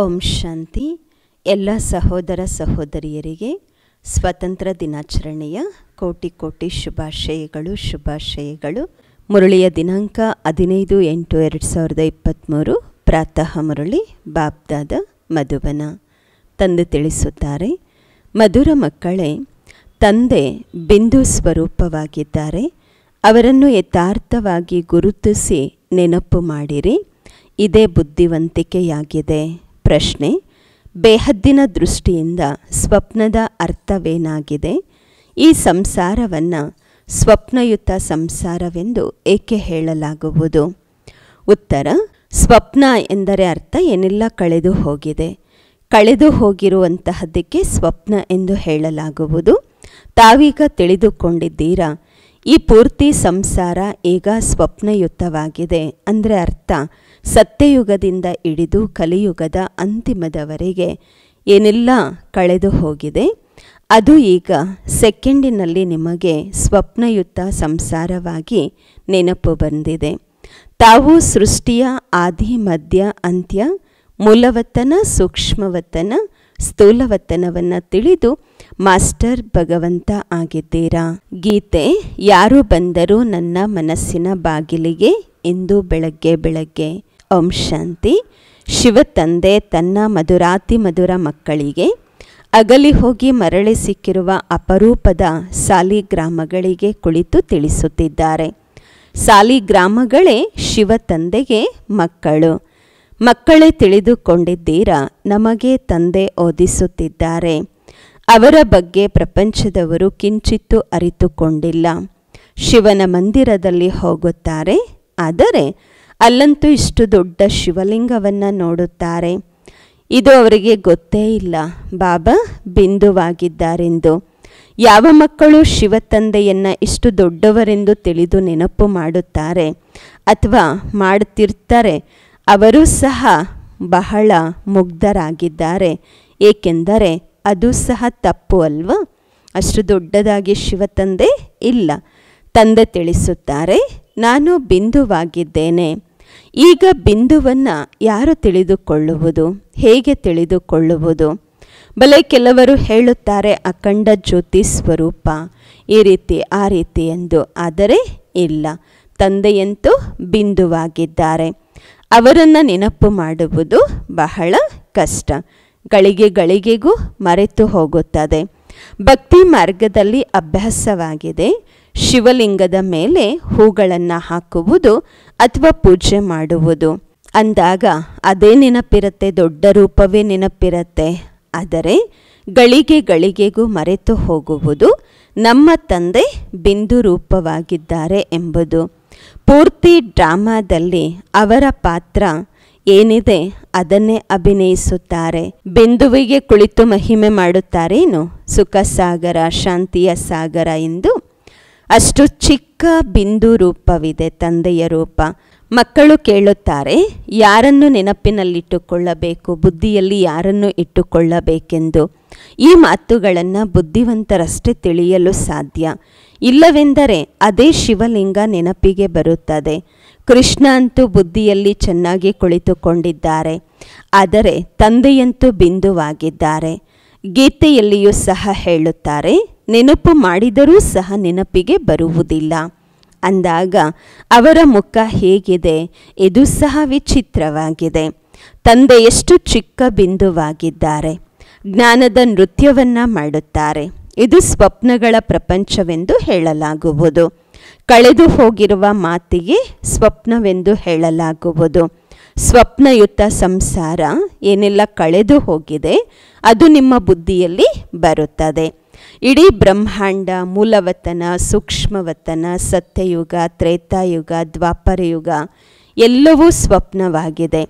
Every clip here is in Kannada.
ಓಂ ಶಾಂತಿ ಎಲ್ಲ ಸಹೋದರ ಸಹೋದರಿಯರಿಗೆ ಸ್ವಾತಂತ್ರ್ಯ ದಿನಾಚರಣೆಯ ಕೋಟಿ ಕೋಟಿ ಶುಭಾಶಯಗಳು ಶುಭಾಶಯಗಳು ಮುರಳಿಯ ದಿನಾಂಕ ಹದಿನೈದು ಎಂಟು ಎರಡು ಸಾವಿರದ ಇಪ್ಪತ್ತ್ಮೂರು ಪ್ರಾತಃ ಮುರಳಿ ಬಾಬ್ದಾದ ಮಧುಬನ ತಂದೆ ತಿಳಿಸುತ್ತಾರೆ ಮಧುರ ಮಕ್ಕಳೇ ತಂದೆ ಬಿಂದು ಸ್ವರೂಪವಾಗಿದ್ದಾರೆ ಅವರನ್ನು ಯಥಾರ್ಥವಾಗಿ ಗುರುತಿಸಿ ನೆನಪು ಮಾಡಿರಿ ಇದೇ ಬುದ್ಧಿವಂತಿಕೆಯಾಗಿದೆ ಪ್ರಶ್ನೆ ಬೇಹದ್ದಿನ ದೃಷ್ಟಿಯಿಂದ ಸ್ವಪ್ನದ ಅರ್ಥವೇನಾಗಿದೆ ಈ ಸಂಸಾರವನ್ನು ಸ್ವಪ್ನಯುತ ಸಂಸಾರವೆಂದು ಏಕೆ ಹೇಳಲಾಗುವುದು ಉತ್ತರ ಸ್ವಪ್ನ ಎಂದರೆ ಅರ್ಥ ಏನೆಲ್ಲ ಕಳೆದು ಹೋಗಿದೆ ಕಳೆದು ಹೋಗಿರುವಂತಹದ್ದಕ್ಕೆ ಸ್ವಪ್ನ ಎಂದು ಹೇಳಲಾಗುವುದು ತಾವೀಗ ತಿಳಿದುಕೊಂಡಿದ್ದೀರಾ ಈ ಪೂರ್ತಿ ಸಂಸಾರ ಈಗ ಸ್ವಪ್ನಯುತವಾಗಿದೆ ಅಂದರೆ ಅರ್ಥ ಸತ್ಯಯುಗದಿಂದ ಹಿಡಿದು ಕಲಿಯುಗದ ಅಂತಿಮದವರೆಗೆ ಏನೆಲ್ಲ ಕಳೆದು ಹೋಗಿದೆ ಅದು ಈಗ ಸೆಕೆಂಡಿನಲ್ಲಿ ನಿಮಗೆ ಸ್ವಪ್ನಯುತ ಸಂಸಾರವಾಗಿ ನೆನಪು ಬಂದಿದೆ ತಾವು ಸೃಷ್ಟಿಯ ಆದಿ ಮಧ್ಯ ಅಂತ್ಯ ಮೂಲವತನ ಸೂಕ್ಷ್ಮವತನ ಸ್ಥೂಲವತನವನ್ನು ತಿಳಿದು ಮಾಸ್ಟರ್ ಭಗವಂತ ಆಗಿದ್ದೀರಾ ಗೀತೆ ಯಾರು ಬಂದರೂ ನನ್ನ ಮನಸ್ಸಿನ ಬಾಗಿಲಿಗೆ ಇಂದು ಬೆಳಗ್ಗೆ ಬೆಳಗ್ಗೆ ಓಂ ಶಾಂತಿ ಶಿವ ತಂದೆ ತನ್ನ ಮಧುರಾತಿ ಮಧುರ ಮಕ್ಕಳಿಗೆ ಅಗಲಿ ಹೋಗಿ ಮರಳಿ ಸಿಕ್ಕಿರುವ ಅಪರೂಪದ ಸಾಲಿಗ್ರಾಮಗಳಿಗೆ ಕುಳಿತು ತಿಳಿಸುತ್ತಿದ್ದಾರೆ ಸಾಲಿಗ್ರಾಮಗಳೇ ಶಿವ ತಂದೆಗೆ ಮಕ್ಕಳು ಮಕ್ಕಳೇ ತಿಳಿದುಕೊಂಡಿದ್ದೀರಾ ನಮಗೆ ತಂದೆ ಓದಿಸುತ್ತಿದ್ದಾರೆ ಅವರ ಬಗ್ಗೆ ಪ್ರಪಂಚದವರು ಕಿಂಚಿತ್ತು ಅರಿತುಕೊಂಡಿಲ್ಲ ಶಿವನ ಮಂದಿರದಲ್ಲಿ ಹೋಗುತ್ತಾರೆ ಆದರೆ ಅಲ್ಲಂತೂ ಇಷ್ಟು ದೊಡ್ಡ ಶಿವಲಿಂಗವನ್ನು ನೋಡುತ್ತಾರೆ ಇದು ಅವರಿಗೆ ಗೊತ್ತೇ ಇಲ್ಲ ಬಾಬಾ ಬಿಂದುವಾಗಿದ್ದಾರೆಂದು ಯಾವ ಮಕ್ಕಳು ಶಿವ ತಂದೆಯನ್ನು ಇಷ್ಟು ದೊಡ್ಡವರೆಂದು ತಿಳಿದು ನೆನಪು ಮಾಡುತ್ತಾರೆ ಅಥವಾ ಮಾಡುತ್ತಿರ್ತಾರೆ ಅವರು ಸಹ ಬಹಳ ಮುಗ್ಧರಾಗಿದ್ದಾರೆ ಏಕೆಂದರೆ ಅದು ಸಹ ತಪ್ಪು ಅಲ್ವಾ ಅಷ್ಟು ದೊಡ್ಡದಾಗಿ ಶಿವ ತಂದೆ ಇಲ್ಲ ತಂದೆ ತಿಳಿಸುತ್ತಾರೆ ನಾನು ಬಿಂದುವಾಗಿದ್ದೇನೆ ಈಗ ಬಿಂದುವನ್ನು ಯಾರು ತಿಳಿದುಕೊಳ್ಳುವುದು ಹೇಗೆ ತಿಳಿದುಕೊಳ್ಳುವುದು ಬಲೆ ಕೆಲವರು ಹೇಳುತ್ತಾರೆ ಅಖಂಡ ಜ್ಯೋತಿ ಸ್ವರೂಪ ಈ ರೀತಿ ಆ ರೀತಿ ಎಂದು ಆದರೆ ಇಲ್ಲ ತಂದೆಯಂತೂ ಬಿಂದುವಾಗಿದ್ದಾರೆ ಅವರನ್ನು ನೆನಪು ಮಾಡುವುದು ಬಹಳ ಕಷ್ಟ ಗಳಿಗೆ ಗಳಿಗೆಗೂ ಮರೆತು ಹೋಗುತ್ತದೆ ಭಕ್ತಿ ಮಾರ್ಗದಲ್ಲಿ ಅಭ್ಯಾಸವಾಗಿದೆ ಶಿವಲಿಂಗದ ಮೇಲೆ ಹೂಗಳನ್ನು ಹಾಕುವುದು ಅಥವಾ ಪೂಜೆ ಮಾಡುವುದು ಅಂದಾಗ ಅದೇ ನೆನಪಿರುತ್ತೆ ದೊಡ್ಡ ರೂಪವೇ ನೆನಪಿರುತ್ತೆ ಆದರೆ ಗಳಿಗೆ ಗಳಿಗೆಗೂ ಮರೆತು ಹೋಗುವುದು ನಮ್ಮ ತಂದೆ ಬಿಂದು ರೂಪವಾಗಿದ್ದಾರೆ ಎಂಬುದು ಪೂರ್ತಿ ಡ್ರಾಮಾದಲ್ಲಿ ಅವರ ಪಾತ್ರ ಏನಿದೆ ಅದನ್ನೇ ಅಭಿನಯಿಸುತ್ತಾರೆ ಬಿಂದುವಿಗೆ ಕುಳಿತು ಮಹಿಮೆ ಮಾಡುತ್ತಾರೇನು ಸುಖ ಸಾಗರ ಶಾಂತಿಯ ಸಾಗರ ಎಂದು ಅಷ್ಟು ಚಿಕ್ಕ ಬಿಂದು ರೂಪವಿದೆ ತಂದೆಯ ರೂಪ ಮಕ್ಕಳು ಕೇಳುತ್ತಾರೆ ಯಾರನ್ನು ನೆನಪಿನಲ್ಲಿಟ್ಟುಕೊಳ್ಳಬೇಕು ಬುದ್ಧಿಯಲ್ಲಿ ಯಾರನ್ನು ಇಟ್ಟುಕೊಳ್ಳಬೇಕೆಂದು ಈ ಮಾತುಗಳನ್ನು ಬುದ್ಧಿವಂತರಷ್ಟೇ ತಿಳಿಯಲು ಸಾಧ್ಯ ಇಲ್ಲವೆಂದರೆ ಅದೇ ಶಿವಲಿಂಗ ನೆನಪಿಗೆ ಬರುತ್ತದೆ ಕೃಷ್ಣ ಅಂತೂ ಬುದ್ಧಿಯಲ್ಲಿ ಚೆನ್ನಾಗಿ ಕುಳಿತುಕೊಂಡಿದ್ದಾರೆ ಆದರೆ ತಂದೆಯಂತೂ ಬಿಂದುವಾಗಿದ್ದಾರೆ ಗೀತೆಯಲ್ಲಿಯೂ ಸಹ ಹೇಳುತ್ತಾರೆ ನೆನಪು ಮಾಡಿದರೂ ಸಹ ನೆನಪಿಗೆ ಬರುವುದಿಲ್ಲ ಅಂದಾಗ ಅವರ ಮುಖ ಹೇಗಿದೆ ಇದು ಸಹ ವಿಚಿತ್ರವಾಗಿದೆ ತಂದೆ ಎಷ್ಟು ಚಿಕ್ಕ ಬಿಂದುವಾಗಿದ್ದಾರೆ ಜ್ಞಾನದ ನೃತ್ಯವನ್ನು ಮಾಡುತ್ತಾರೆ ಇದು ಸ್ವಪ್ನಗಳ ಪ್ರಪಂಚವೆಂದು ಹೇಳಲಾಗುವುದು ಕಳೆದು ಹೋಗಿರುವ ಮಾತಿಗೆ ಸ್ವಪ್ನವೆಂದು ಹೇಳಲಾಗುವುದು ಸ್ವಪ್ನಯುತ ಸಂಸಾರ ಏನೆಲ್ಲ ಕಳೆದು ಹೋಗಿದೆ ಅದು ನಿಮ್ಮ ಬುದ್ಧಿಯಲ್ಲಿ ಬರುತ್ತದೆ ಇಡೀ ಬ್ರಹ್ಮಾಂಡ ಮೂಲವತನ ಸೂಕ್ಷ್ಮವತನ ಸತ್ಯಯುಗ ತ್ರೇತಾಯುಗ ದ್ವಾಪರಯುಗ ಎಲ್ಲವೂ ಸ್ವಪ್ನವಾಗಿದೆ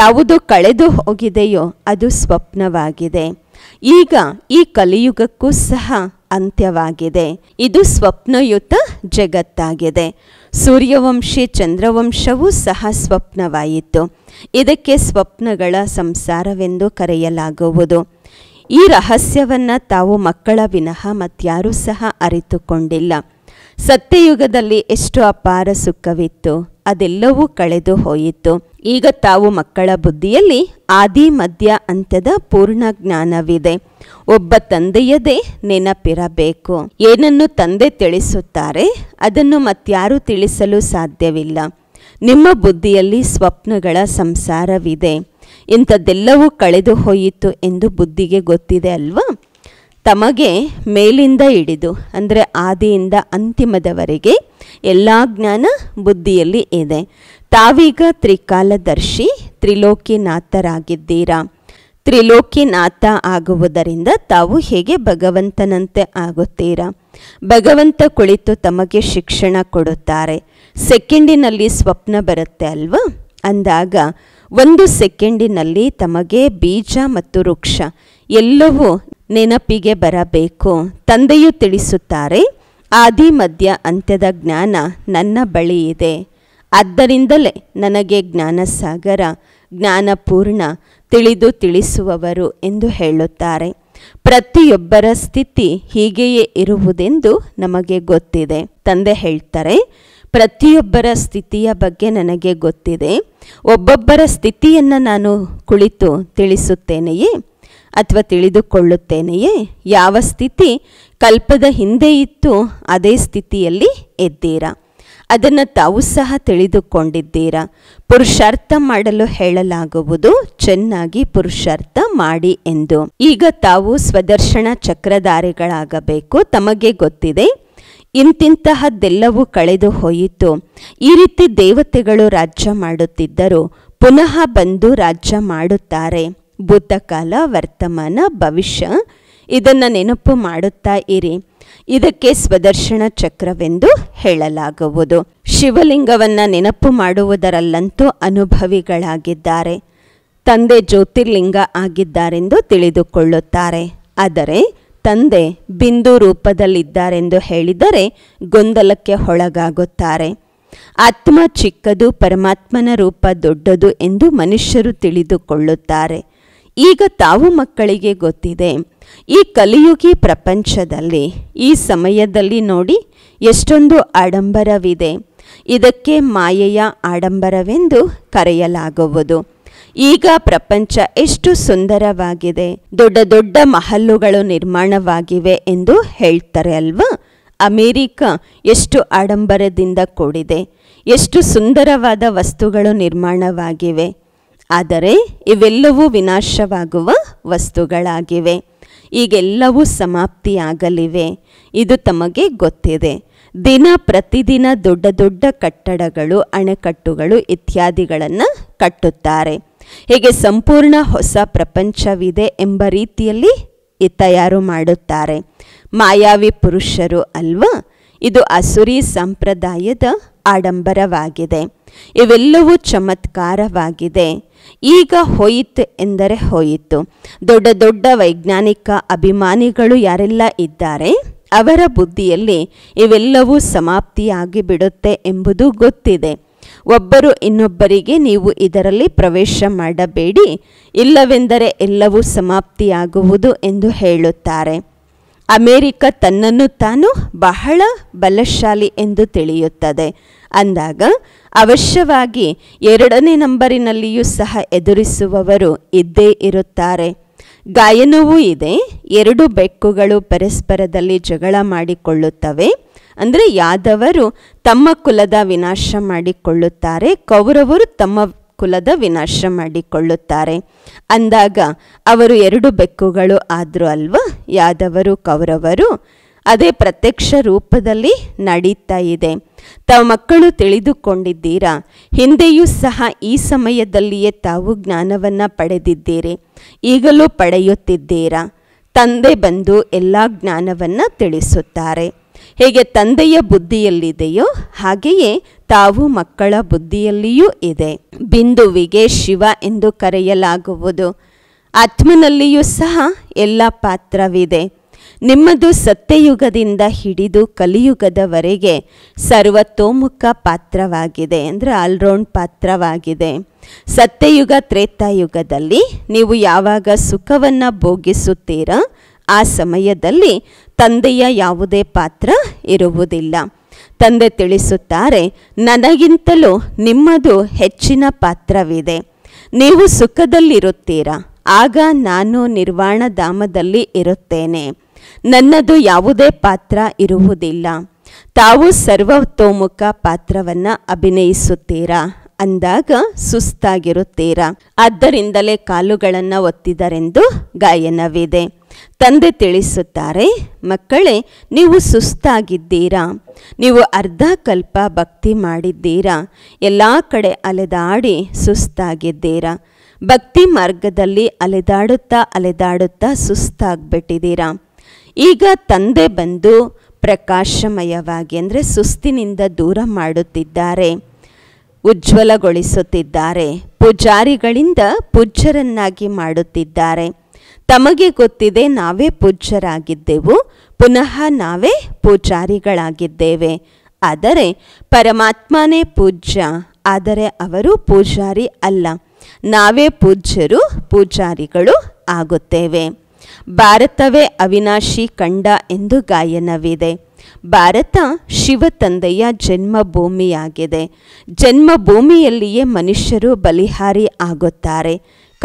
ಯಾವುದು ಕಳೆದು ಹೋಗಿದೆಯೋ ಅದು ಸ್ವಪ್ನವಾಗಿದೆ ಈಗ ಈ ಕಲಿಯುಗಕ್ಕೂ ಸಹ ಅಂತ್ಯವಾಗಿದೆ ಇದು ಸ್ವಪ್ನಯುತ ಜಗತ್ತಾಗಿದೆ ಸೂರ್ಯವಂಶಿ ಚಂದ್ರವಂಶವೂ ಸಹ ಸ್ವಪ್ನವಾಯಿತು ಇದಕ್ಕೆ ಸ್ವಪ್ನಗಳ ಸಂಸಾರವೆಂದು ಕರೆಯಲಾಗುವುದು ಈ ರಹಸ್ಯವನ್ನು ತಾವು ಮಕ್ಕಳ ವಿನಃ ಮತ್ತಾರೂ ಸಹ ಅರಿತುಕೊಂಡಿಲ್ಲ ಸತ್ಯಯುಗದಲ್ಲಿ ಎಷ್ಟು ಅಪಾರ ಸುಖವಿತ್ತು ಅದೆಲ್ಲವೂ ಕಳೆದು ಹೋಯಿತು ಈಗ ತಾವು ಮಕ್ಕಳ ಬುದ್ಧಿಯಲ್ಲಿ ಆದಿ ಮಧ್ಯ ಅಂತ್ಯದ ಪೂರ್ಣ ಜ್ಞಾನವಿದೆ ಒಬ್ಬ ತಂದೆಯದೇ ನೆನಪಿರಬೇಕು ಏನನ್ನು ತಂದೆ ತಿಳಿಸುತ್ತಾರೆ ಅದನ್ನು ಮತ್ಯಾರೂ ತಿಳಿಸಲು ಸಾಧ್ಯವಿಲ್ಲ ನಿಮ್ಮ ಬುದ್ಧಿಯಲ್ಲಿ ಸ್ವಪ್ನಗಳ ಸಂಸಾರವಿದೆ ಇಂಥದ್ದೆಲ್ಲವೂ ಕಳೆದು ಹೋಯಿತು ಎಂದು ಬುದ್ಧಿಗೆ ಗೊತ್ತಿದೆ ಅಲ್ವಾ ತಮಗೆ ಮೇಲಿಂದ ಹಿಡಿದು ಅಂದರೆ ಆದಿಯಿಂದ ಅಂತಿಮದವರೆಗೆ ಎಲ್ಲ ಜ್ಞಾನ ಬುದ್ಧಿಯಲ್ಲಿ ಇದೆ ತಾವೀಗ ತ್ರಿಕಾಲದರ್ಶಿ ತ್ರಿಲೋಕಿನಾಥರಾಗಿದ್ದೀರಾ ತ್ರಿಲೋಕಿನಾಥ ಆಗುವುದರಿಂದ ತಾವು ಹೇಗೆ ಭಗವಂತನಂತೆ ಆಗುತ್ತೀರಾ ಭಗವಂತ ಕುಳಿತು ತಮಗೆ ಶಿಕ್ಷಣ ಕೊಡುತ್ತಾರೆ ಸೆಕೆಂಡಿನಲ್ಲಿ ಸ್ವಪ್ನ ಬರುತ್ತೆ ಅಲ್ವಾ ಅಂದಾಗ ಒಂದು ಸೆಕೆಂಡಿನಲ್ಲಿ ತಮಗೆ ಬೀಜ ಮತ್ತು ವೃಕ್ಷ ಎಲ್ಲವೂ ನೆನಪಿಗೆ ಬರಬೇಕು ತಂದೆಯು ತಿಳಿಸುತ್ತಾರೆ ಆದಿ ಮಧ್ಯ ಅಂತ್ಯದ ಜ್ಞಾನ ನನ್ನ ಬಳಿ ಇದೆ ಆದ್ದರಿಂದಲೇ ನನಗೆ ಜ್ಞಾನಸಾಗರ ಜ್ಞಾನಪೂರ್ಣ ತಿಳಿದು ತಿಳಿಸುವವರು ಎಂದು ಹೇಳುತ್ತಾರೆ ಪ್ರತಿಯೊಬ್ಬರ ಸ್ಥಿತಿ ಹೀಗೆಯೇ ಇರುವುದೆಂದು ನಮಗೆ ಗೊತ್ತಿದೆ ತಂದೆ ಹೇಳ್ತಾರೆ ಪ್ರತಿಯೊಬ್ಬರ ಸ್ಥಿತಿಯ ಬಗ್ಗೆ ನನಗೆ ಗೊತ್ತಿದೆ ಒಬ್ಬೊಬ್ಬರ ಸ್ಥಿತಿಯನ್ನು ನಾನು ಕುಳಿತು ತಿಳಿಸುತ್ತೇನೆಯೇ ಅಥವಾ ತಿಳಿದುಕೊಳ್ಳುತ್ತೇನೆಯೇ ಯಾವ ಸ್ಥಿತಿ ಕಲ್ಪದ ಹಿಂದೆ ಇತ್ತು ಅದೇ ಸ್ಥಿತಿಯಲ್ಲಿ ಎದ್ದೀರಾ ಅದನ್ನು ತಾವು ಸಹ ತಿಳಿದುಕೊಂಡಿದ್ದೀರಾ ಪುರುಷಾರ್ಥ ಮಾಡಲು ಹೇಳಲಾಗುವುದು ಚೆನ್ನಾಗಿ ಪುರುಷಾರ್ಥ ಮಾಡಿ ಎಂದು ಈಗ ತಾವು ಸ್ವದರ್ಶನ ಚಕ್ರಧಾರಿಗಳಾಗಬೇಕು ತಮಗೆ ಗೊತ್ತಿದೆ ಇಂತಿಂತಹದ್ದೆಲ್ಲವೂ ಕಳೆದು ಹೋಯಿತು ಈ ರೀತಿ ದೇವತೆಗಳು ರಾಜ್ಯ ಮಾಡುತ್ತಿದ್ದರು ಪುನಃ ಬಂದು ರಾಜ್ಯ ಮಾಡುತ್ತಾರೆ ಭೂತಕಾಲ ವರ್ತಮಾನ ಭವಿಷ್ಯ ಇದನ್ನು ನೆನಪು ಮಾಡುತ್ತಾ ಇರಿ ಇದಕ್ಕೆ ಸ್ವದರ್ಶನ ಚಕ್ರವೆಂದು ಹೇಳಲಾಗುವುದು ಶಿವಲಿಂಗವನ್ನು ನೆನಪು ಮಾಡುವುದರಲ್ಲಂತೂ ಅನುಭವಿಗಳಾಗಿದ್ದಾರೆ ತಂದೆ ಜ್ಯೋತಿರ್ಲಿಂಗ ಆಗಿದ್ದಾರೆಂದು ತಿಳಿದುಕೊಳ್ಳುತ್ತಾರೆ ಆದರೆ ತಂದೆ ಬಿಂದು ರೂಪದಲ್ಲಿದ್ದಾರೆಂದು ಹೇಳಿದರೆ ಗೊಂದಲಕ್ಕೆ ಒಳಗಾಗುತ್ತಾರೆ ಆತ್ಮ ಚಿಕ್ಕದು ಪರಮಾತ್ಮನ ರೂಪ ದೊಡ್ಡದು ಎಂದು ಮನುಷ್ಯರು ತಿಳಿದುಕೊಳ್ಳುತ್ತಾರೆ ಈಗ ತಾವು ಮಕ್ಕಳಿಗೆ ಗೊತ್ತಿದೆ ಈ ಕಲಿಯುಗಿ ಪ್ರಪಂಚದಲ್ಲಿ ಈ ಸಮಯದಲ್ಲಿ ನೋಡಿ ಎಷ್ಟೊಂದು ಆಡಂಬರವಿದೆ ಇದಕ್ಕೆ ಮಾಯೆಯ ಆಡಂಬರವೆಂದು ಕರೆಯಲಾಗುವುದು ಈಗ ಪ್ರಪಂಚ ಎಷ್ಟು ಸುಂದರವಾಗಿದೆ ದೊಡ್ಡ ದೊಡ್ಡ ಮಹಲ್ಲುಗಳು ನಿರ್ಮಾಣವಾಗಿವೆ ಎಂದು ಹೇಳ್ತಾರೆ ಅಲ್ವಾ ಅಮೇರಿಕ ಎಷ್ಟು ಆಡಂಬರದಿಂದ ಕೂಡಿದೆ ಎಷ್ಟು ಸುಂದರವಾದ ವಸ್ತುಗಳು ನಿರ್ಮಾಣವಾಗಿವೆ ಆದರೆ ಇವೆಲ್ಲವೂ ವಿನಾಶವಾಗುವ ವಸ್ತುಗಳಾಗಿವೆ ಈಗೆಲ್ಲವೂ ಸಮಾಪ್ತಿಯಾಗಲಿವೆ ಇದು ತಮಗೆ ಗೊತ್ತಿದೆ ದಿನ ಪ್ರತಿದಿನ ದೊಡ್ಡ ದೊಡ್ಡ ಕಟ್ಟಡಗಳು ಅಣೆಕಟ್ಟುಗಳು ಇತ್ಯಾದಿಗಳನ್ನು ಕಟ್ಟುತ್ತಾರೆ ಹೇಗೆ ಸಂಪೂರ್ಣ ಹೊಸ ಪ್ರಪಂಚವಿದೆ ಎಂಬ ರೀತಿಯಲ್ಲಿ ತಯಾರು ಮಾಡುತ್ತಾರೆ ಮಾಯಾವಿ ಪುರುಷರು ಅಲ್ವಾ ಇದು ಅಸುರಿ ಸಂಪ್ರದಾಯದ ಆಡಂಬರವಾಗಿದೆ ಇವೆಲ್ಲವೂ ಚಮತ್ಕಾರವಾಗಿದೆ ಈಗ ಹೋಯಿತು ಎಂದರೆ ಹೋಯಿತು ದೊಡ್ಡ ದೊಡ್ಡ ವೈಜ್ಞಾನಿಕ ಅಭಿಮಾನಿಗಳು ಯಾರೆಲ್ಲ ಇದ್ದಾರೆ ಅವರ ಬುದ್ಧಿಯಲ್ಲಿ ಇವೆಲ್ಲವೂ ಸಮಾಪ್ತಿಯಾಗಿ ಬಿಡುತ್ತೆ ಎಂಬುದು ಗೊತ್ತಿದೆ ಒಬ್ಬರು ಇನ್ನೊಬ್ಬರಿಗೆ ನೀವು ಇದರಲ್ಲಿ ಪ್ರವೇಶ ಮಾಡಬೇಡಿ ಇಲ್ಲವೆಂದರೆ ಎಲ್ಲವೂ ಸಮಾಪ್ತಿಯಾಗುವುದು ಎಂದು ಹೇಳುತ್ತಾರೆ ಅಮೇರಿಕ ತನ್ನನ್ನು ತಾನು ಬಹಳ ಬಲಶಾಲಿ ಎಂದು ತಿಳಿಯುತ್ತದೆ ಅಂದಾಗ ಅವಶ್ಯವಾಗಿ ಎರಡನೇ ನಂಬರಿನಲ್ಲಿಯೂ ಸಹ ಎದುರಿಸುವವರು ಇದ್ದೇ ಇರುತ್ತಾರೆ ಗಾಯನವೂ ಇದೆ ಎರಡು ಬೆಕ್ಕುಗಳು ಪರಸ್ಪರದಲ್ಲಿ ಜಗಳ ಮಾಡಿಕೊಳ್ಳುತ್ತವೆ ಅಂದರೆ ಯಾದವರು ತಮ್ಮ ಕುಲದ ವಿನಾಶ ಮಾಡಿಕೊಳ್ಳುತ್ತಾರೆ ಕೌರವರು ತಮ್ಮ ಕುಲದ ವಿನಾಶ ಮಾಡಿಕೊಳ್ಳುತ್ತಾರೆ ಅಂದಾಗ ಅವರು ಎರಡು ಬೆಕ್ಕುಗಳು ಆದರೂ ಅಲ್ವಾ ಯಾದವರು ಕೌರವರು ಅದೇ ಪ್ರತ್ಯಕ್ಷ ರೂಪದಲ್ಲಿ ನಡೀತಾ ಇದೆ ತಾವು ಮಕ್ಕಳು ತಿಳಿದುಕೊಂಡಿದ್ದೀರಾ ಹಿಂದೆಯೂ ಸಹ ಈ ಸಮಯದಲ್ಲಿಯೇ ತಾವು ಜ್ಞಾನವನ್ನು ಪಡೆದಿದ್ದೀರಿ ಈಗಲೂ ಪಡೆಯುತ್ತಿದ್ದೀರಾ ತಂದೆ ಬಂದು ಎಲ್ಲ ಜ್ಞಾನವನ್ನು ತಿಳಿಸುತ್ತಾರೆ ಹೇಗೆ ತಂದೆಯ ಬುದ್ಧಿಯಲ್ಲಿದೆಯೋ ಹಾಗೆಯೇ ತಾವು ಮಕ್ಕಳ ಬುದ್ಧಿಯಲ್ಲಿಯೂ ಇದೆ ಬಿಂದುವಿಗೆ ಶಿವ ಎಂದು ಕರೆಯಲಾಗುವುದು ಆತ್ಮನಲ್ಲಿಯೂ ಸಹ ಎಲ್ಲ ಪಾತ್ರವಿದೆ ನಿಮ್ಮದು ಸತ್ಯಯುಗದಿಂದ ಹಿಡಿದು ಕಲಿಯುಗದವರೆಗೆ ಸರ್ವತೋಮುಖ ಪಾತ್ರವಾಗಿದೆ ಅಂದರೆ ಆಲ್ರೌಂಡ್ ಪಾತ್ರವಾಗಿದೆ ಸತ್ಯಯುಗ ತ್ರೇತಾಯುಗದಲ್ಲಿ ನೀವು ಯಾವಾಗ ಸುಖವನ್ನು ಭೋಗಿಸುತ್ತೀರ ಆ ಸಮಯದಲ್ಲಿ ತಂದೆಯ ಯಾವುದೇ ಪಾತ್ರ ಇರುವುದಿಲ್ಲ ತಂದೆ ತಿಳಿಸುತ್ತಾರೆ ನನಗಿಂತಲೂ ನಿಮ್ಮದು ಹೆಚ್ಚಿನ ಪಾತ್ರವಿದೆ ನೀವು ಸುಖದಲ್ಲಿರುತ್ತೀರಾ ಆಗ ನಾನು ನಿರ್ವಾಣ ಧಾಮದಲ್ಲಿ ಇರುತ್ತೇನೆ ನನ್ನದು ಯಾವುದೇ ಪಾತ್ರ ಇರುವುದಿಲ್ಲ ತಾವು ಸರ್ವತೋಮುಖ ಪಾತ್ರವನ್ನು ಅಭಿನಯಿಸುತ್ತೀರಾ ಅಂದಾಗ ಸುಸ್ತಾಗಿರುತ್ತೀರಾ ಆದ್ದರಿಂದಲೇ ಕಾಲುಗಳನ್ನು ಒತ್ತಿದರೆಂದು ಗಾಯನವಿದೆ ತಂದೆ ತಿಳಿಸುತ್ತಾರೆ ಮಕ್ಕಳೇ ನೀವು ಸುಸ್ತಾಗಿದ್ದೀರಾ ನೀವು ಅರ್ಧ ಕಲ್ಪ ಭಕ್ತಿ ಮಾಡಿದ್ದೀರಾ ಎಲ್ಲ ಕಡೆ ಅಲೆದಾಡಿ ಸುಸ್ತಾಗಿದ್ದೀರಾ ಭಕ್ತಿ ಮಾರ್ಗದಲ್ಲಿ ಅಲೆದಾಡುತ್ತಾ ಅಲೆದಾಡುತ್ತಾ ಸುಸ್ತಾಗ್ಬಿಟ್ಟಿದ್ದೀರಾ ಈಗ ತಂದೆ ಬಂದು ಪ್ರಕಾಶಮಯವಾಗಿ ಅಂದರೆ ಸುಸ್ತಿನಿಂದ ದೂರ ಮಾಡುತ್ತಿದ್ದಾರೆ ಉಜ್ವಲಗೊಳಿಸುತ್ತಿದ್ದಾರೆ ಪೂಜಾರಿಗಳಿಂದ ಪೂಜ್ಯರನ್ನಾಗಿ ಮಾಡುತ್ತಿದ್ದಾರೆ ತಮಗೆ ಗೊತ್ತಿದೆ ನಾವೇ ಪೂಜ್ಯರಾಗಿದ್ದೆವು ಪುನಃ ನಾವೇ ಪೂಜಾರಿಗಳಾಗಿದ್ದೇವೆ ಆದರೆ ಪರಮಾತ್ಮನೇ ಪೂಜ್ಯ ಆದರೆ ಅವರು ಪೂಜಾರಿ ಅಲ್ಲ ನಾವೇ ಪೂಜ್ಯರು ಪೂಜಾರಿಗಳು ಆಗುತ್ತೇವೆ ಭಾರತವೇ ಅವಿನಾಶಿ ಖಂಡ ಎಂದು ಗಾಯನವಿದೆ ಭಾರತ ಶಿವ ತಂದೆಯ ಜನ್ಮಭೂಮಿಯಾಗಿದೆ ಜನ್ಮಭೂಮಿಯಲ್ಲಿಯೇ ಮನುಷ್ಯರು ಬಲಿಹಾರಿ ಆಗುತ್ತಾರೆ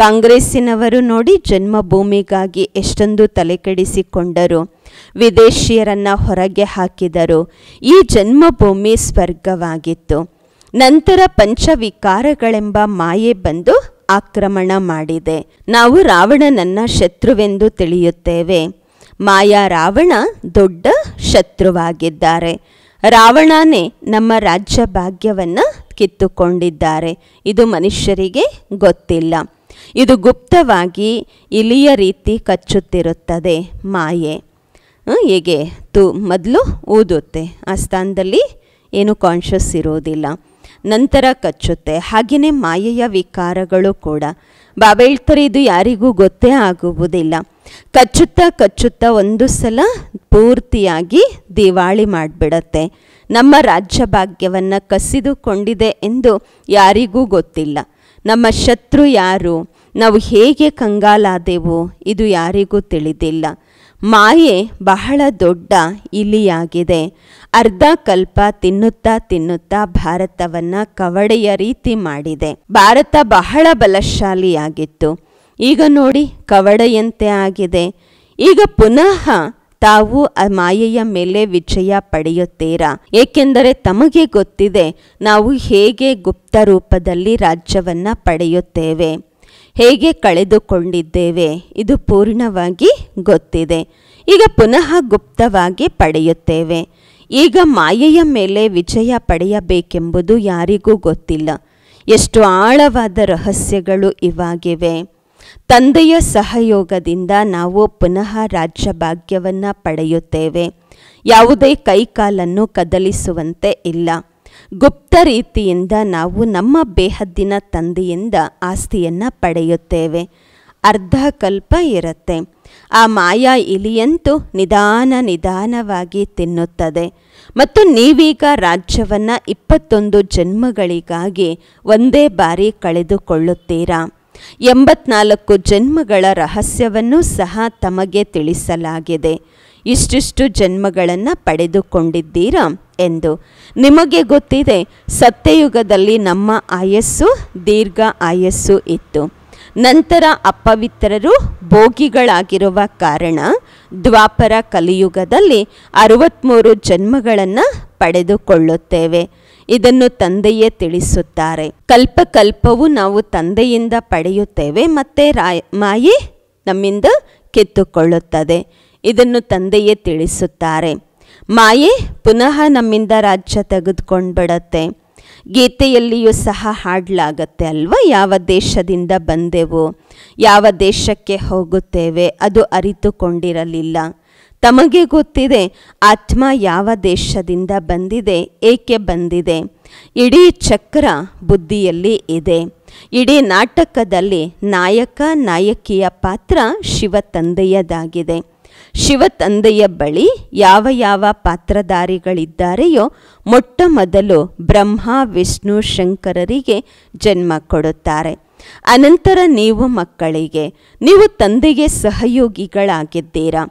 ಕಾಂಗ್ರೆಸ್ಸಿನವರು ನೋಡಿ ಜನ್ಮಭೂಮಿಗಾಗಿ ಎಷ್ಟೊಂದು ತಲೆಕೆಡಿಸಿಕೊಂಡರು ವಿದೇಶಿಯರನ್ನು ಹೊರಗೆ ಹಾಕಿದರು ಈ ಜನ್ಮಭೂಮಿ ಸ್ವರ್ಗವಾಗಿತ್ತು ನಂತರ ಪಂಚವಿಕಾರಗಳೆಂಬ ಮಾಯೆ ಬಂದು ಆಕ್ರಮಣ ಮಾಡಿದೆ ನಾವು ರಾವಣನನ್ನ ಶತ್ರುವೆಂದು ತಿಳಿಯುತ್ತೇವೆ ಮಾಯಾ ರಾವಣ ದೊಡ್ಡ ಶತ್ರುವಾಗಿದ್ದಾರೆ ರಾವಣನೇ ನಮ್ಮ ರಾಜ್ಯ ಭಾಗ್ಯವನ್ನು ಕಿತ್ತುಕೊಂಡಿದ್ದಾರೆ ಇದು ಮನುಷ್ಯರಿಗೆ ಗೊತ್ತಿಲ್ಲ ಇದು ಗುಪ್ತವಾಗಿ ಇಲಿಯ ರೀತಿ ಕಚ್ಚುತ್ತಿರುತ್ತದೆ ಮಾಯೆ ಹೀಗೆ ತು ಮೊದಲು ಊದುತ್ತೆ ಆ ಸ್ಥಾನದಲ್ಲಿ ಏನು ಕಾನ್ಷಿಯಸ್ ಇರೋದಿಲ್ಲ ನಂತರ ಕಚ್ಚುತ್ತೆ ಹಾಗೆಯೇ ಮಾಯೆಯ ವಿಕಾರಗಳು ಕೂಡ ಹೇಳ್ತಾರೆ ಇದು ಯಾರಿಗೂ ಗೊತ್ತೇ ಆಗುವುದಿಲ್ಲ ಕಚ್ಚುತ್ತಾ ಕಚ್ಚುತ್ತಾ ಒಂದು ಸಲ ಪೂರ್ತಿಯಾಗಿ ದಿವಾಳಿ ಮಾಡಿಬಿಡತ್ತೆ ನಮ್ಮ ರಾಜ್ಯ ಭಾಗ್ಯವನ್ನು ಕಸಿದುಕೊಂಡಿದೆ ಎಂದು ಯಾರಿಗೂ ಗೊತ್ತಿಲ್ಲ ನಮ್ಮ ಶತ್ರು ಯಾರು ನಾವು ಹೇಗೆ ಕಂಗಾಲಾದೆವು ಇದು ಯಾರಿಗೂ ತಿಳಿದಿಲ್ಲ ಮಾಯೆ ಬಹಳ ದೊಡ್ಡ ಇಲಿಯಾಗಿದೆ ಅರ್ಧ ಕಲ್ಪ ತಿನ್ನುತ್ತಾ ತಿನ್ನುತ್ತಾ ಭಾರತವನ್ನು ಕವಡೆಯ ರೀತಿ ಮಾಡಿದೆ ಭಾರತ ಬಹಳ ಬಲಶಾಲಿಯಾಗಿತ್ತು ಈಗ ನೋಡಿ ಕವಡೆಯಂತೆ ಆಗಿದೆ ಈಗ ಪುನಃ ತಾವು ಆ ಮಾಯೆಯ ಮೇಲೆ ವಿಜಯ ಪಡೆಯುತ್ತೀರಾ ಏಕೆಂದರೆ ತಮಗೆ ಗೊತ್ತಿದೆ ನಾವು ಹೇಗೆ ಗುಪ್ತ ರೂಪದಲ್ಲಿ ರಾಜ್ಯವನ್ನು ಪಡೆಯುತ್ತೇವೆ ಹೇಗೆ ಕಳೆದುಕೊಂಡಿದ್ದೇವೆ ಇದು ಪೂರ್ಣವಾಗಿ ಗೊತ್ತಿದೆ ಈಗ ಪುನಃ ಗುಪ್ತವಾಗಿ ಪಡೆಯುತ್ತೇವೆ ಈಗ ಮಾಯೆಯ ಮೇಲೆ ವಿಜಯ ಪಡೆಯಬೇಕೆಂಬುದು ಯಾರಿಗೂ ಗೊತ್ತಿಲ್ಲ ಎಷ್ಟು ಆಳವಾದ ರಹಸ್ಯಗಳು ಇವಾಗಿವೆ ತಂದೆಯ ಸಹಯೋಗದಿಂದ ನಾವು ಪುನಃ ರಾಜ್ಯ ಭಾಗ್ಯವನ್ನು ಪಡೆಯುತ್ತೇವೆ ಯಾವುದೇ ಕೈಕಾಲನ್ನು ಕದಲಿಸುವಂತೆ ಇಲ್ಲ ಗುಪ್ತ ರೀತಿಯಿಂದ ನಾವು ನಮ್ಮ ಬೇಹದ್ದಿನ ತಂದೆಯಿಂದ ಆಸ್ತಿಯನ್ನು ಪಡೆಯುತ್ತೇವೆ ಅರ್ಧ ಕಲ್ಪ ಇರುತ್ತೆ ಆ ಮಾಯಾ ಇಲಿಯಂತೂ ನಿಧಾನ ನಿಧಾನವಾಗಿ ತಿನ್ನುತ್ತದೆ ಮತ್ತು ನೀವೀಗ ರಾಜ್ಯವನ್ನು ಇಪ್ಪತ್ತೊಂದು ಜನ್ಮಗಳಿಗಾಗಿ ಒಂದೇ ಬಾರಿ ಕಳೆದುಕೊಳ್ಳುತ್ತೀರಾ ಎಂಬತ್ನಾಲ್ಕು ಜನ್ಮಗಳ ರಹಸ್ಯವನ್ನು ಸಹ ತಮಗೆ ತಿಳಿಸಲಾಗಿದೆ ಇಷ್ಟಿಷ್ಟು ಜನ್ಮಗಳನ್ನು ಪಡೆದುಕೊಂಡಿದ್ದೀರಾ ಎಂದು ನಿಮಗೆ ಗೊತ್ತಿದೆ ಸತ್ಯಯುಗದಲ್ಲಿ ನಮ್ಮ ಆಯಸ್ಸು ದೀರ್ಘ ಆಯಸ್ಸು ಇತ್ತು ನಂತರ ಅಪವಿತ್ರರು ಭೋಗಿಗಳಾಗಿರುವ ಕಾರಣ ದ್ವಾಪರ ಕಲಿಯುಗದಲ್ಲಿ ಅರವತ್ಮೂರು ಜನ್ಮಗಳನ್ನು ಪಡೆದುಕೊಳ್ಳುತ್ತೇವೆ ಇದನ್ನು ತಂದೆಯೇ ತಿಳಿಸುತ್ತಾರೆ ಕಲ್ಪವು ನಾವು ತಂದೆಯಿಂದ ಪಡೆಯುತ್ತೇವೆ ಮತ್ತು ರಾಯ ಮಾಯಿ ನಮ್ಮಿಂದ ಕಿತ್ತುಕೊಳ್ಳುತ್ತದೆ ಇದನ್ನು ತಂದೆಯೇ ತಿಳಿಸುತ್ತಾರೆ ಮಾಯೆ ಪುನಃ ನಮ್ಮಿಂದ ರಾಜ್ಯ ತೆಗೆದುಕೊಂಡ್ಬಿಡತ್ತೆ ಗೀತೆಯಲ್ಲಿಯೂ ಸಹ ಹಾಡಲಾಗತ್ತೆ ಅಲ್ವಾ ಯಾವ ದೇಶದಿಂದ ಬಂದೆವು ಯಾವ ದೇಶಕ್ಕೆ ಹೋಗುತ್ತೇವೆ ಅದು ಅರಿತುಕೊಂಡಿರಲಿಲ್ಲ ತಮಗೆ ಗೊತ್ತಿದೆ ಆತ್ಮ ಯಾವ ದೇಶದಿಂದ ಬಂದಿದೆ ಏಕೆ ಬಂದಿದೆ ಇಡೀ ಚಕ್ರ ಬುದ್ಧಿಯಲ್ಲಿ ಇದೆ ಇಡೀ ನಾಟಕದಲ್ಲಿ ನಾಯಕ ನಾಯಕಿಯ ಪಾತ್ರ ಶಿವ ತಂದೆಯದಾಗಿದೆ ಶಿವತಂದೆಯ ಬಳಿ ಯಾವ ಯಾವ ಪಾತ್ರಧಾರಿಗಳಿದ್ದಾರೆಯೋ ಮೊಟ್ಟ ಮೊದಲು ಬ್ರಹ್ಮ ವಿಷ್ಣು ಶಂಕರರಿಗೆ ಜನ್ಮ ಕೊಡುತ್ತಾರೆ ಅನಂತರ ನೀವು ಮಕ್ಕಳಿಗೆ ನೀವು ತಂದೆಗೆ ಸಹಯೋಗಿಗಳಾಗಿದ್ದೀರಾ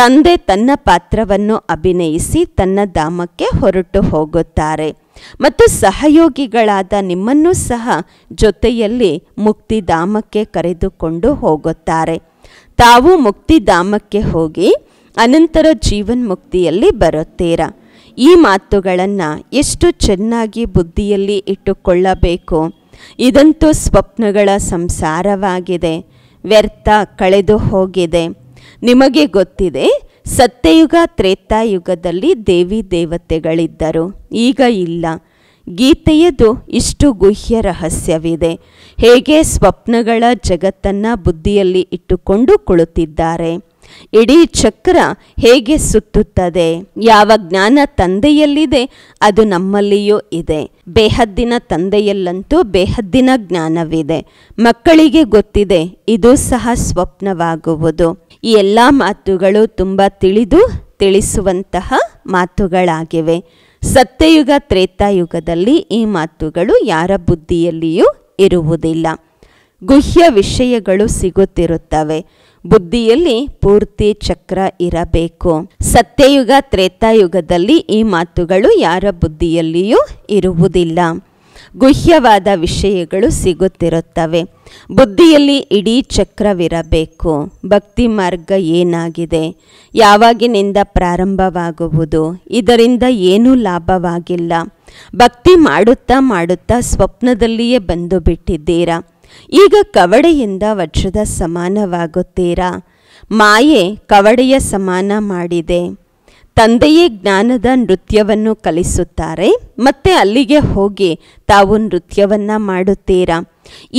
ತಂದೆ ತನ್ನ ಪಾತ್ರವನ್ನು ಅಭಿನಯಿಸಿ ತನ್ನ ಧಾಮಕ್ಕೆ ಹೊರಟು ಹೋಗುತ್ತಾರೆ ಮತ್ತು ಸಹಯೋಗಿಗಳಾದ ನಿಮ್ಮನ್ನು ಸಹ ಜೊತೆಯಲ್ಲಿ ಮುಕ್ತಿಧಾಮಕ್ಕೆ ಕರೆದುಕೊಂಡು ಹೋಗುತ್ತಾರೆ ತಾವು ಮುಕ್ತಿಧಾಮಕ್ಕೆ ಹೋಗಿ ಅನಂತರ ಮುಕ್ತಿಯಲ್ಲಿ ಬರುತ್ತೀರಾ ಈ ಮಾತುಗಳನ್ನು ಎಷ್ಟು ಚೆನ್ನಾಗಿ ಬುದ್ಧಿಯಲ್ಲಿ ಇಟ್ಟುಕೊಳ್ಳಬೇಕು ಇದಂತೂ ಸ್ವಪ್ನಗಳ ಸಂಸಾರವಾಗಿದೆ ವ್ಯರ್ಥ ಕಳೆದು ಹೋಗಿದೆ ನಿಮಗೆ ಗೊತ್ತಿದೆ ಸತ್ಯಯುಗ ತ್ರೇತಾಯುಗದಲ್ಲಿ ದೇವಿ ದೇವತೆಗಳಿದ್ದರು ಈಗ ಇಲ್ಲ ಗೀತೆಯದು ಇಷ್ಟು ಗುಹ್ಯ ರಹಸ್ಯವಿದೆ ಹೇಗೆ ಸ್ವಪ್ನಗಳ ಜಗತ್ತನ್ನು ಬುದ್ಧಿಯಲ್ಲಿ ಇಟ್ಟುಕೊಂಡು ಕುಳಿತಿದ್ದಾರೆ ಇಡೀ ಚಕ್ರ ಹೇಗೆ ಸುತ್ತುತ್ತದೆ ಯಾವ ಜ್ಞಾನ ತಂದೆಯಲ್ಲಿದೆ ಅದು ನಮ್ಮಲ್ಲಿಯೂ ಇದೆ ಬೇಹದ್ದಿನ ತಂದೆಯಲ್ಲಂತೂ ಬೇಹದ್ದಿನ ಜ್ಞಾನವಿದೆ ಮಕ್ಕಳಿಗೆ ಗೊತ್ತಿದೆ ಇದು ಸಹ ಸ್ವಪ್ನವಾಗುವುದು ಈ ಎಲ್ಲ ಮಾತುಗಳು ತುಂಬ ತಿಳಿದು ತಿಳಿಸುವಂತಹ ಮಾತುಗಳಾಗಿವೆ ಸತ್ಯಯುಗ ತ್ರೇತಾಯುಗದಲ್ಲಿ ಈ ಮಾತುಗಳು ಯಾರ ಬುದ್ಧಿಯಲ್ಲಿಯೂ ಇರುವುದಿಲ್ಲ ಗುಹ್ಯ ವಿಷಯಗಳು ಸಿಗುತ್ತಿರುತ್ತವೆ ಬುದ್ಧಿಯಲ್ಲಿ ಪೂರ್ತಿ ಚಕ್ರ ಇರಬೇಕು ಸತ್ಯಯುಗ ತ್ರೇತಾಯುಗದಲ್ಲಿ ಈ ಮಾತುಗಳು ಯಾರ ಬುದ್ಧಿಯಲ್ಲಿಯೂ ಇರುವುದಿಲ್ಲ ಗುಹ್ಯವಾದ ವಿಷಯಗಳು ಸಿಗುತ್ತಿರುತ್ತವೆ ಬುದ್ಧಿಯಲ್ಲಿ ಇಡೀ ಚಕ್ರವಿರಬೇಕು ಭಕ್ತಿ ಮಾರ್ಗ ಏನಾಗಿದೆ ಯಾವಾಗಿನಿಂದ ಪ್ರಾರಂಭವಾಗುವುದು ಇದರಿಂದ ಏನೂ ಲಾಭವಾಗಿಲ್ಲ ಭಕ್ತಿ ಮಾಡುತ್ತಾ ಮಾಡುತ್ತಾ ಸ್ವಪ್ನದಲ್ಲಿಯೇ ಬಂದು ಬಿಟ್ಟಿದ್ದೀರಾ ಈಗ ಕವಡೆಯಿಂದ ವಜ್ರದ ಸಮಾನವಾಗುತ್ತೀರಾ ಮಾಯೆ ಕವಡೆಯ ಸಮಾನ ಮಾಡಿದೆ ತಂದೆಯೇ ಜ್ಞಾನದ ನೃತ್ಯವನ್ನು ಕಲಿಸುತ್ತಾರೆ ಮತ್ತೆ ಅಲ್ಲಿಗೆ ಹೋಗಿ ತಾವು ನೃತ್ಯವನ್ನು ಮಾಡುತ್ತೀರಾ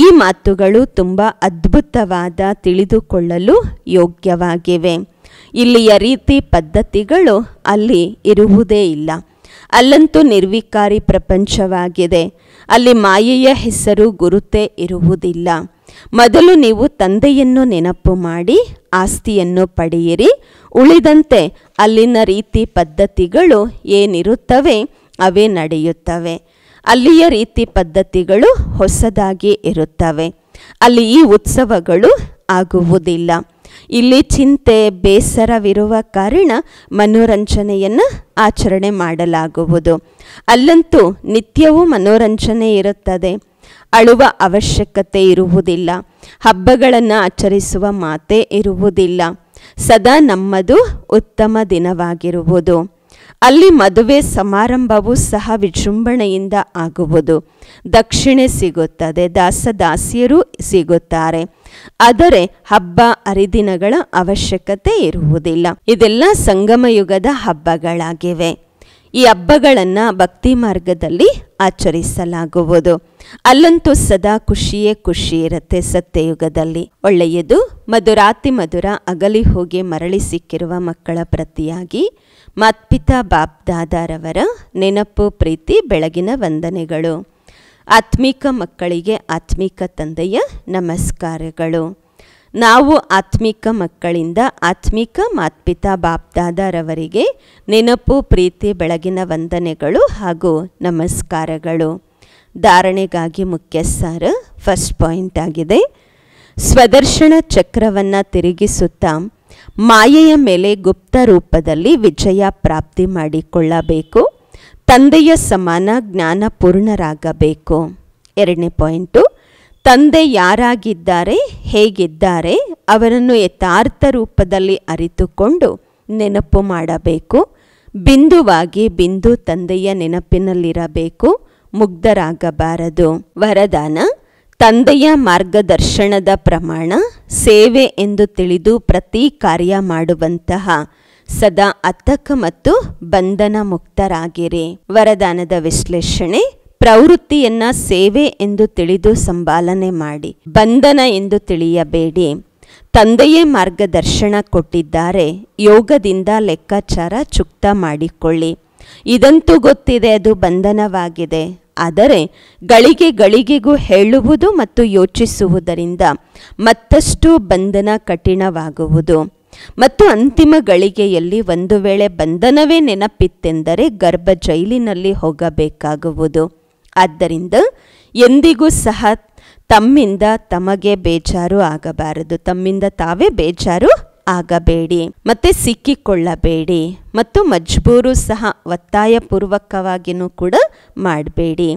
ಈ ಮಾತುಗಳು ತುಂಬ ಅದ್ಭುತವಾದ ತಿಳಿದುಕೊಳ್ಳಲು ಯೋಗ್ಯವಾಗಿವೆ ಇಲ್ಲಿಯ ರೀತಿ ಪದ್ಧತಿಗಳು ಅಲ್ಲಿ ಇರುವುದೇ ಇಲ್ಲ ಅಲ್ಲಂತೂ ನಿರ್ವಿಕಾರಿ ಪ್ರಪಂಚವಾಗಿದೆ ಅಲ್ಲಿ ಮಾಯೆಯ ಹೆಸರು ಗುರುತೇ ಇರುವುದಿಲ್ಲ ಮೊದಲು ನೀವು ತಂದೆಯನ್ನು ನೆನಪು ಮಾಡಿ ಆಸ್ತಿಯನ್ನು ಪಡೆಯಿರಿ ಉಳಿದಂತೆ ಅಲ್ಲಿನ ರೀತಿ ಪದ್ಧತಿಗಳು ಏನಿರುತ್ತವೆ ಅವೇ ನಡೆಯುತ್ತವೆ ಅಲ್ಲಿಯ ರೀತಿ ಪದ್ಧತಿಗಳು ಹೊಸದಾಗಿ ಇರುತ್ತವೆ ಅಲ್ಲಿ ಈ ಉತ್ಸವಗಳು ಆಗುವುದಿಲ್ಲ ಇಲ್ಲಿ ಚಿಂತೆ ಬೇಸರವಿರುವ ಕಾರಣ ಮನೋರಂಜನೆಯನ್ನು ಆಚರಣೆ ಮಾಡಲಾಗುವುದು ಅಲ್ಲಂತೂ ನಿತ್ಯವೂ ಮನೋರಂಜನೆ ಇರುತ್ತದೆ ಅಳುವ ಅವಶ್ಯಕತೆ ಇರುವುದಿಲ್ಲ ಹಬ್ಬಗಳನ್ನು ಆಚರಿಸುವ ಮಾತೇ ಇರುವುದಿಲ್ಲ ಸದಾ ನಮ್ಮದು ಉತ್ತಮ ದಿನವಾಗಿರುವುದು ಅಲ್ಲಿ ಮದುವೆ ಸಮಾರಂಭವೂ ಸಹ ವಿಜೃಂಭಣೆಯಿಂದ ಆಗುವುದು ದಕ್ಷಿಣೆ ಸಿಗುತ್ತದೆ ದಾಸದಾಸಿಯರು ಸಿಗುತ್ತಾರೆ ಆದರೆ ಹಬ್ಬ ಹರಿದಿನಗಳ ಅವಶ್ಯಕತೆ ಇರುವುದಿಲ್ಲ ಇದೆಲ್ಲ ಸಂಗಮಯುಗದ ಹಬ್ಬಗಳಾಗಿವೆ ಈ ಹಬ್ಬಗಳನ್ನು ಭಕ್ತಿ ಮಾರ್ಗದಲ್ಲಿ ಆಚರಿಸಲಾಗುವುದು ಅಲ್ಲಂತೂ ಸದಾ ಖುಷಿಯೇ ಖುಷಿ ಇರುತ್ತೆ ಸತ್ಯಯುಗದಲ್ಲಿ ಒಳ್ಳೆಯದು ಮಧುರಾತಿ ಮಧುರ ಅಗಲಿ ಹೋಗಿ ಮರಳಿ ಸಿಕ್ಕಿರುವ ಮಕ್ಕಳ ಪ್ರತಿಯಾಗಿ ಮಾತ್ಪಿತಾ ಬಾಪ್ದಾದಾರವರ ನೆನಪು ಪ್ರೀತಿ ಬೆಳಗಿನ ವಂದನೆಗಳು ಆತ್ಮಿಕ ಮಕ್ಕಳಿಗೆ ಆತ್ಮಿಕ ತಂದೆಯ ನಮಸ್ಕಾರಗಳು ನಾವು ಆತ್ಮಿಕ ಮಕ್ಕಳಿಂದ ಆತ್ಮಿಕ ಮಾತ್ಪಿತಾ ಬಾಪ್ದಾದರವರಿಗೆ ನೆನಪು ಪ್ರೀತಿ ಬೆಳಗಿನ ವಂದನೆಗಳು ಹಾಗೂ ನಮಸ್ಕಾರಗಳು ಧಾರಣೆಗಾಗಿ ಮುಖ್ಯ ಸಾರ ಫಸ್ಟ್ ಪಾಯಿಂಟ್ ಆಗಿದೆ ಸ್ವದರ್ಶನ ಚಕ್ರವನ್ನು ತಿರುಗಿಸುತ್ತಾ ಮಾಯೆಯ ಮೇಲೆ ಗುಪ್ತ ರೂಪದಲ್ಲಿ ವಿಜಯ ಪ್ರಾಪ್ತಿ ಮಾಡಿಕೊಳ್ಳಬೇಕು ತಂದೆಯ ಸಮಾನ ಜ್ಞಾನಪೂರ್ಣರಾಗಬೇಕು ಎರಡನೇ ಪಾಯಿಂಟು ತಂದೆ ಯಾರಾಗಿದ್ದಾರೆ ಹೇಗಿದ್ದಾರೆ ಅವರನ್ನು ಯಥಾರ್ಥ ರೂಪದಲ್ಲಿ ಅರಿತುಕೊಂಡು ನೆನಪು ಮಾಡಬೇಕು ಬಿಂದುವಾಗಿ ಬಿಂದು ತಂದೆಯ ನೆನಪಿನಲ್ಲಿರಬೇಕು ಮುಗ್ಧರಾಗಬಾರದು ವರದಾನ ತಂದೆಯ ಮಾರ್ಗದರ್ಶನದ ಪ್ರಮಾಣ ಸೇವೆ ಎಂದು ತಿಳಿದು ಪ್ರತಿ ಕಾರ್ಯ ಮಾಡುವಂತಹ ಸದಾ ಅತ್ತಕ ಮತ್ತು ಬಂಧನ ಮುಕ್ತರಾಗಿರಿ ವರದಾನದ ವಿಶ್ಲೇಷಣೆ ಪ್ರವೃತ್ತಿಯನ್ನ ಸೇವೆ ಎಂದು ತಿಳಿದು ಸಂಪಾಲನೆ ಮಾಡಿ ಬಂಧನ ಎಂದು ತಿಳಿಯಬೇಡಿ ತಂದೆಯೇ ಮಾರ್ಗದರ್ಶನ ಕೊಟ್ಟಿದ್ದಾರೆ ಯೋಗದಿಂದ ಲೆಕ್ಕಾಚಾರ ಚುಕ್ತ ಮಾಡಿಕೊಳ್ಳಿ ಇದಂತೂ ಗೊತ್ತಿದೆ ಅದು ಬಂಧನವಾಗಿದೆ ಆದರೆ ಗಳಿಗೆ ಗಳಿಗೆಗೂ ಹೇಳುವುದು ಮತ್ತು ಯೋಚಿಸುವುದರಿಂದ ಮತ್ತಷ್ಟು ಬಂಧನ ಕಠಿಣವಾಗುವುದು ಮತ್ತು ಅಂತಿಮ ಗಳಿಗೆಯಲ್ಲಿ ಒಂದು ವೇಳೆ ಬಂಧನವೇ ನೆನಪಿತ್ತೆಂದರೆ ಗರ್ಭ ಜೈಲಿನಲ್ಲಿ ಹೋಗಬೇಕಾಗುವುದು ಆದ್ದರಿಂದ ಎಂದಿಗೂ ಸಹ ತಮ್ಮಿಂದ ತಮಗೆ ಬೇಜಾರು ಆಗಬಾರದು ತಮ್ಮಿಂದ ತಾವೇ ಬೇಜಾರು ಆಗಬೇಡಿ ಮತ್ತೆ ಸಿಕ್ಕಿಕೊಳ್ಳಬೇಡಿ ಮತ್ತು ಮಜ್ಬೂರು ಸಹ ಒತ್ತಾಯಪೂರ್ವಕವಾಗಿಯೂ ಕೂಡ ಮಾಡಬೇಡಿ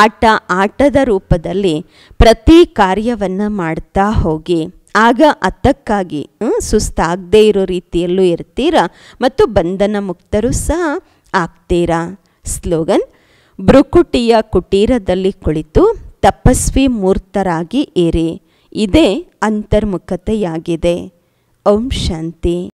ಆಟ ಆಟದ ರೂಪದಲ್ಲಿ ಪ್ರತಿ ಕಾರ್ಯವನ್ನು ಮಾಡ್ತಾ ಹೋಗಿ ಆಗ ಅತ್ತಕ್ಕಾಗಿ ಸುಸ್ತಾಗದೇ ಇರೋ ರೀತಿಯಲ್ಲೂ ಇರ್ತೀರಾ ಮತ್ತು ಬಂಧನ ಮುಕ್ತರು ಸಹ ಆಗ್ತೀರಾ ಸ್ಲೋಗನ್ ಬ್ರುಕುಟಿಯ ಕುಟೀರದಲ್ಲಿ ಕುಳಿತು ತಪಸ್ವಿ ಮೂರ್ತರಾಗಿ ಏರಿ ಇದೇ ಅಂತರ್ಮುಖತೆಯಾಗಿದೆ ಓಂ ಶಾಂತಿ